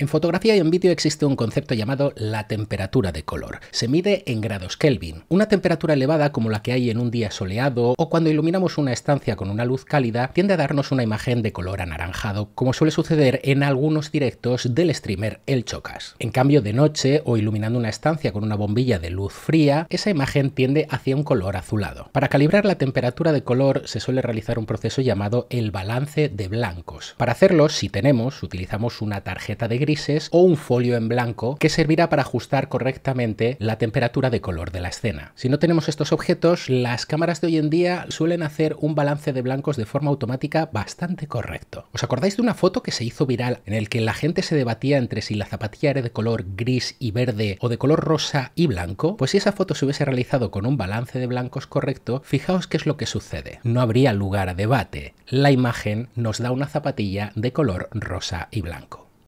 En fotografía y en vídeo existe un concepto llamado la temperatura de color. Se mide en grados Kelvin. Una temperatura elevada como la que hay en un día soleado o cuando iluminamos una estancia con una luz cálida tiende a darnos una imagen de color anaranjado, como suele suceder en algunos directos del streamer El Chocas. En cambio, de noche o iluminando una estancia con una bombilla de luz fría, esa imagen tiende hacia un color azulado. Para calibrar la temperatura de color se suele realizar un proceso llamado el balance de blancos. Para hacerlo, si tenemos, utilizamos una tarjeta de grises o un folio en blanco que servirá para ajustar correctamente la temperatura de color de la escena. Si no tenemos estos objetos, las cámaras de hoy en día suelen hacer un balance de blancos de forma automática bastante correcto. ¿Os acordáis de una foto que se hizo viral en el que la gente se debatía entre si la zapatilla era de color gris y verde o de color rosa y blanco? Pues si esa foto se hubiese realizado con un balance de blancos correcto, fijaos qué es lo que sucede. No habría lugar a debate. La imagen nos da una zapatilla de color rosa y blanco.